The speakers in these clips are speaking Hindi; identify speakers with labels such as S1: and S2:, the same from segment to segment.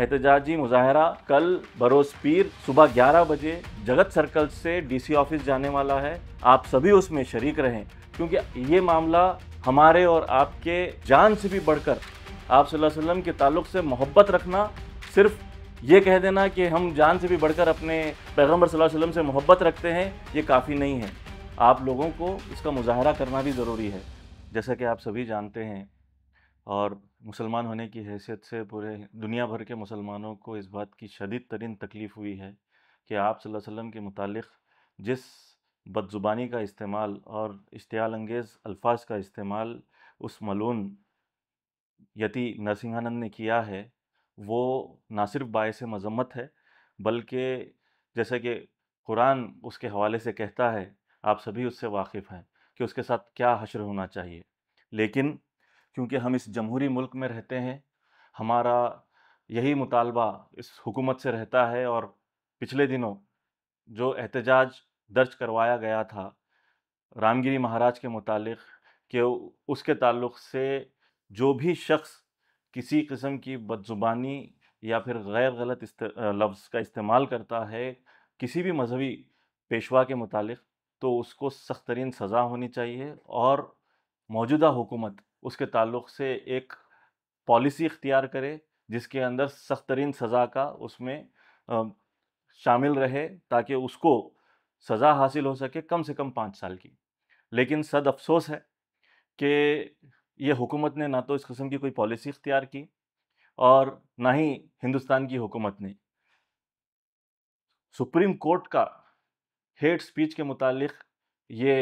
S1: एहतजाजी मुजाहरा कल बरोज पीर सुबह 11 बजे जगत सर्कल से डीसी ऑफिस जाने वाला है आप सभी उसमें शरीक रहें क्योंकि ये मामला हमारे और आपके जान से भी बढ़कर आप वसल्लम के ताल्लुक से मोहब्बत रखना सिर्फ ये कह देना कि हम जान से भी बढ़कर अपने पैगम्बर सल्लल्लाहु अलैहि वसल्लम से मोहब्बत रखते हैं ये काफ़ी नहीं है आप लोगों को इसका मुजाहरा करना भी ज़रूरी है जैसा कि आप सभी जानते हैं और मुसलमान होने की हैसियत से पूरे दुनिया भर के मुसलमानों को इस बात की शदीद तरीन तकलीफ़ हुई है कि आप वसल्लम के मुतालिक जिस बदज़ुबानी का इस्तेमाल और इश्तियाल अंगेज़ अल्फाज का इस्तेमाल उस मलून यति नरसिंहानंद ने किया है वो ना सिर्फ बायस मजम्मत है बल्कि जैसा कि कुरान उसके हवाले से कहता है आप सभी उससे वाकिफ़ हैं कि उसके साथ क्या हशर होना चाहिए लेकिन क्योंकि हम इस जमहूरी मुल्क में रहते हैं हमारा यही मुतालबा इस हुकूमत से रहता है और पिछले दिनों जो एहतजाज दर्ज करवाया गया था रामगिरी महाराज के मुतालिक के उसके ताल्लुक़ से जो भी शख्स किसी किस्म की बदज़ुबानी या फिर गैर गलत लफ्ज़ का इस्तेमाल करता है किसी भी मजहबी पेशवा के मुतालिक तो उसको सख्त तरीन सज़ा होनी चाहिए और मौजूदा हुकूमत उसके ताल्लुक से एक पॉलिसी इख्तियार करे जिसके अंदर सख्त तरीन सज़ा का उसमें शामिल रहे ताकि उसको सज़ा हासिल हो सके कम से कम पाँच साल की लेकिन सद अफसोस है कि ये हुकूमत ने ना तो इस कस्म की कोई पॉलिसी इख्तियार की और ना ही हिंदुस्तान की हुकूमत ने सुप्रीम कोर्ट का हेट स्पीच के मुतालिक ये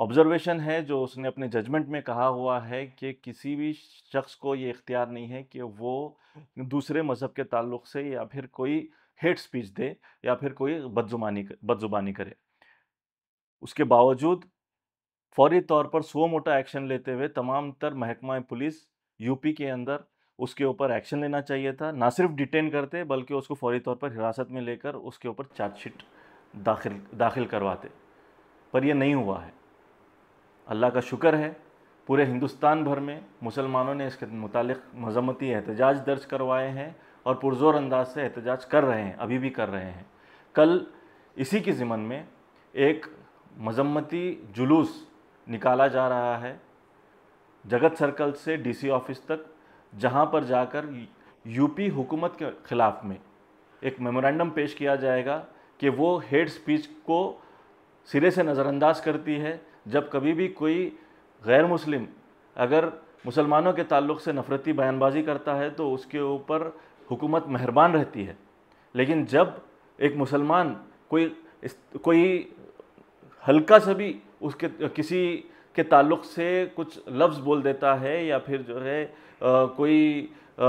S1: ऑब्जर्वेशन है जो उसने अपने जजमेंट में कहा हुआ है कि किसी भी शख्स को ये इख्तियार नहीं है कि वो दूसरे मज़हब के ताल्लुक से या फिर कोई हेट स्पीच दे या फिर कोई बदजुबानी बदजुबानी करे उसके बावजूद फौरी तौर पर सो मोटा एक्शन लेते हुए तमाम तर महकमा पुलिस यूपी के अंदर उसके ऊपर एक्शन लेना चाहिए था ना सिर्फ डिटेन करते बल्कि उसको फौरी तौर पर हिरासत में लेकर उसके ऊपर चार्जशीट दाखिल दाखिल करवाते पर यह नहीं हुआ है अल्लाह का शुक्र है पूरे हिंदुस्तान भर में मुसलमानों ने इसके मुतल मजम्मती एहतजाज दर्ज करवाए हैं और पुरजोर अंदाज से एहतजाज कर रहे हैं अभी भी कर रहे हैं कल इसी के ज़िमन में एक मजम्मती जुलूस निकाला जा रहा है जगत सर्कल से डीसी ऑफिस तक जहां पर जाकर यूपी हुकूमत के ख़िलाफ़ में एक मेमोरेंडम पेश किया जाएगा कि वो हेड स्पीच को सिरे से नज़रअंदाज करती है जब कभी भी कोई गैर मुस्लिम अगर मुसलमानों के ताल्लुक से नफरती बयानबाजी करता है तो उसके ऊपर हुकूमत मेहरबान रहती है लेकिन जब एक मुसलमान कोई कोई हल्का सा भी उसके किसी के ताल्लुक से कुछ लफ्ज़ बोल देता है या फिर जो है आ, कोई आ,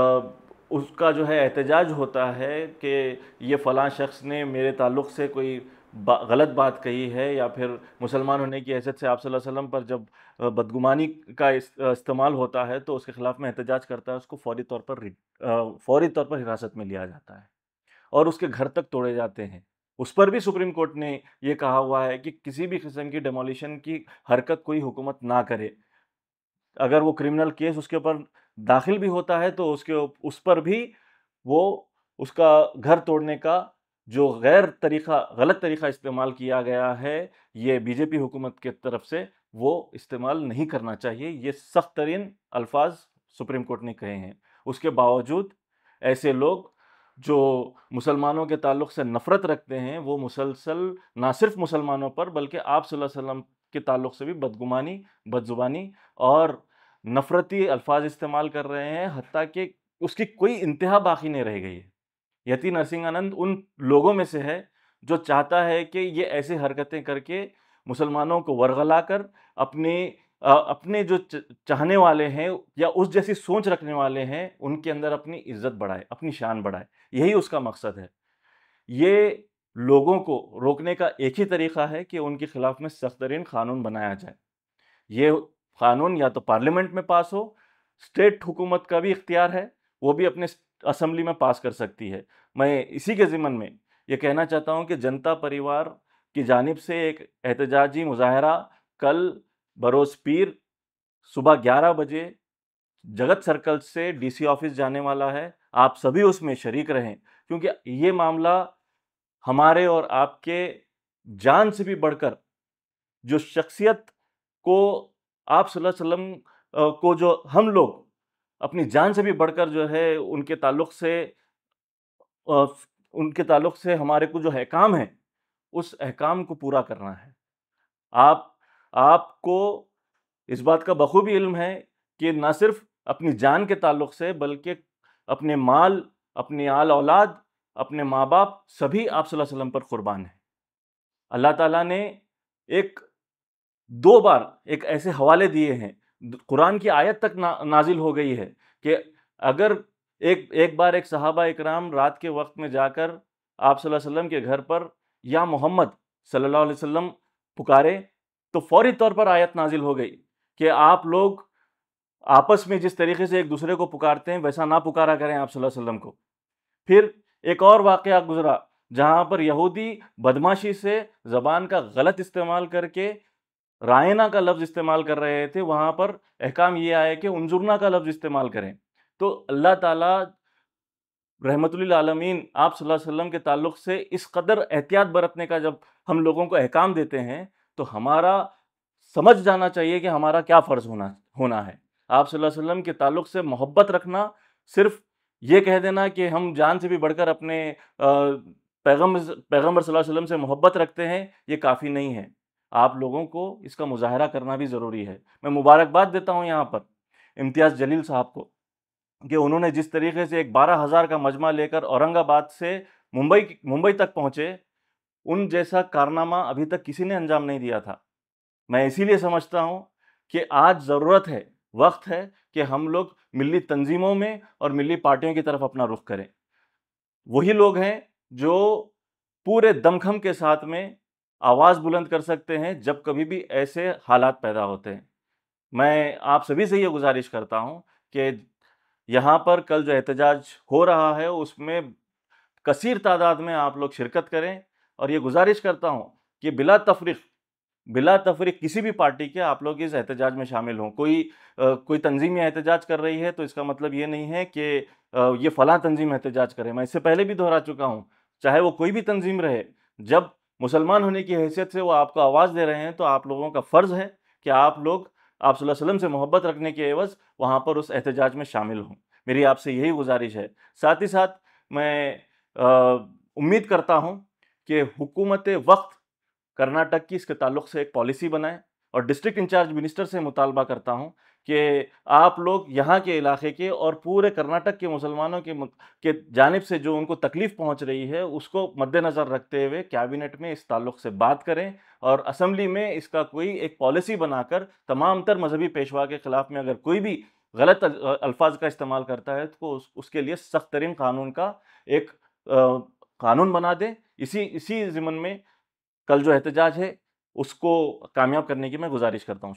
S1: उसका जो है एहतजाज होता है कि ये फ़लाँ शख्स ने मेरे ताल्लुक से कोई बा, गलत बात कही है या फिर मुसलमान होने की हैसियत से आप वसल्लम पर जब बदगुमानी का इस, इस्तेमाल होता है तो उसके ख़िलाफ़ में एहतजाज करता है उसको फौरी तौर पर फौरी तौर पर हिरासत में लिया जाता है और उसके घर तक तोड़े जाते हैं उस पर भी सुप्रीम कोर्ट ने ये कहा हुआ है कि किसी भी किस्म की डेमोलिशन की हरकत कोई हुकूमत ना करे अगर वो क्रिमिनल केस उसके ऊपर दाखिल भी होता है तो उसके उस पर भी वो उसका घर तोड़ने का जो गैर तरीक़ा गलत तरीक़ा इस्तेमाल किया गया है ये बीजेपी हुकूमत के तरफ से वो इस्तेमाल नहीं करना चाहिए ये सख्त तरीन अल्फाज सुप्रीम कोर्ट ने कहे हैं उसके बावजूद ऐसे लोग जो मुसलमानों के ताल्लुक से नफ़रत रखते हैं वो मुसलसल ना सिर्फ मुसलमानों पर बल्कि आप वसल्लम के ताल्लुक से भी बदगुमानी बदजुबानी और नफ़रती अल्फाज इस्तेमाल कर रहे हैं हती कि उसकी कोई इंतहा बाकी नहीं रह गई है यति नरसिंहानंद उन लोगों में से है जो चाहता है कि ये ऐसे हरकतें करके मुसलमानों को वरगला कर अपने अपने जो चाहने वाले हैं या उस जैसी सोच रखने वाले हैं उनके अंदर अपनी इज्जत बढ़ाए अपनी शान बढ़ाए यही उसका मकसद है ये लोगों को रोकने का एक ही तरीका है कि उनके ख़िलाफ़ में सख्त तरीन कानून बनाया जाए ये कानून या तो पार्लियामेंट में पास हो स्टेट हुकूमत का भी इख्तियार है वो भी अपने असेंबली में पास कर सकती है मैं इसी के ज़िमन में ये कहना चाहता हूँ कि जनता परिवार की जानब से एक एहतजाजी मुजाहरा कल बरोज़ पीर सुबह ग्यारह बजे जगत सर्कल से डीसी ऑफिस जाने वाला है आप सभी उसमें शरीक रहें क्योंकि ये मामला हमारे और आपके जान से भी बढ़कर जो शख्सियत को आप वसल्लम को जो हम लोग अपनी जान से भी बढ़कर जो है उनके ताल्लुक से उनके ताल्लुक से हमारे को जो अहकाम है उस अहकाम को पूरा करना है आप आपको इस बात का बखूबी इल्म है कि ना सिर्फ अपनी जान के ताल्लुक से बल्कि अपने माल अपने आल औलाद अपने माँ बाप सभी आप वसल्लम पर क़ुरबान है अल्लाह ताला ने एक दो बार एक ऐसे हवाले दिए हैं कुरान की आयत तक ना, नाजिल हो गई है कि अगर एक एक बार एक सहाबा इकराम रात के वक्त में जाकर आप वसल्लम के घर पर या मोहम्मद सल्लल्लाहु अलैहि वसल्लम पुकारे तो फौरी तौर पर आयत नाजिल हो गई कि आप लोग आपस में जिस तरीके से एक दूसरे को पुकारते हैं वैसा ना पुकारा करें आप सल्लल्लाहु अलैहि वसल्लम को फिर एक और वाक़ गुज़रा जहाँ पर यहूदी बदमाशी से ज़बान का गलत इस्तेमाल करके रायना का लफ्ज़ इस्तेमाल कर रहे थे वहाँ पर अहकाम ये आया कि उनजुरना का लफ्ज़ इस्तेमाल करें तो अल्लाह ताला आलमीन आप वसल्लम के ताल्लुक से इस कदर एहतियात बरतने का जब हम लोगों को अहकाम देते हैं तो हमारा समझ जाना चाहिए कि हमारा क्या फ़र्ज़ होना होना है आप वसल्लम के ताल्लुक से मोहब्बत रखना सिर्फ ये कह देना कि हम जान से भी बढ़कर अपने पैगम पैगम्बर वसल्लम से मोहब्बत रखते हैं ये काफ़ी नहीं है आप लोगों को इसका मुजाहरा करना भी ज़रूरी है मैं मुबारकबाद देता हूँ यहाँ पर इम्तियाज़ जलील साहब को कि उन्होंने जिस तरीके से एक बारह हज़ार का मजमा लेकर औरंगाबाद से मुंबई मुंबई तक पहुँचे उन जैसा कारनामा अभी तक किसी ने अंजाम नहीं दिया था मैं इसीलिए समझता हूँ कि आज ज़रूरत है वक्त है कि हम लोग मिली तंजीमों में और मिली पार्टियों की तरफ अपना रुख करें वही लोग हैं जो पूरे दमखम के साथ में आवाज़ बुलंद कर सकते हैं जब कभी भी ऐसे हालात पैदा होते हैं मैं आप सभी से ये गुजारिश करता हूँ कि यहाँ पर कल जो एहतजाज हो रहा है उसमें कसीर तादाद में आप लोग शिरकत करें और ये गुजारिश करता हूँ कि बिला तफरीक बिला तफरीक किसी भी पार्टी के आप लोग इस एहतजाज में शामिल हों कोई आ, कोई तंजीम एहतजाज कर रही है तो इसका मतलब ये नहीं है कि आ, ये फ़लाँ तंजीम एहतजाज करें मैं इससे पहले भी दोहरा चुका हूँ चाहे वो कोई भी तंजीम रहे जब मुसलमान होने की हैसियत से वो आपको आवाज़ दे रहे हैं तो आप लोगों का फ़र्ज़ है कि आप लोग आप वसल्लम से मोहब्बत रखने के एवज़ वहाँ पर उस एहतजाज में शामिल हों मेरी आपसे यही गुजारिश है साथ ही साथ मैं उम्मीद करता हूँ कि हुकूमत वक्त कर्नाटक की इसके ताल्लुक से एक पॉलिसी बनाए और डिस्ट्रिक्ट इंचार्ज मिनिस्टर से मुतालबा करता हूँ कि आप लोग यहाँ के इलाके के और पूरे कर्नाटक के मुसलमानों के के जानब से जो उनको तकलीफ़ पहुँच रही है उसको मद्देनज़र रखते हुए कैबिनेट में इस ताल्लुक़ से बात करें और असम्बली में इसका कोई एक पॉलिसी बनाकर तमाम तर मजहबी पेशवा के ख़िलाफ़ में अगर कोई भी गलत अल्फाज का इस्तेमाल करता है तो उस, उसके लिए सख्त तरीन कानून का एक आ, कानून बना दें इसी इसी ज़िमन में कल जो एहतजाज है उसको कामयाब करने की मैं गुजारिश करता हूँ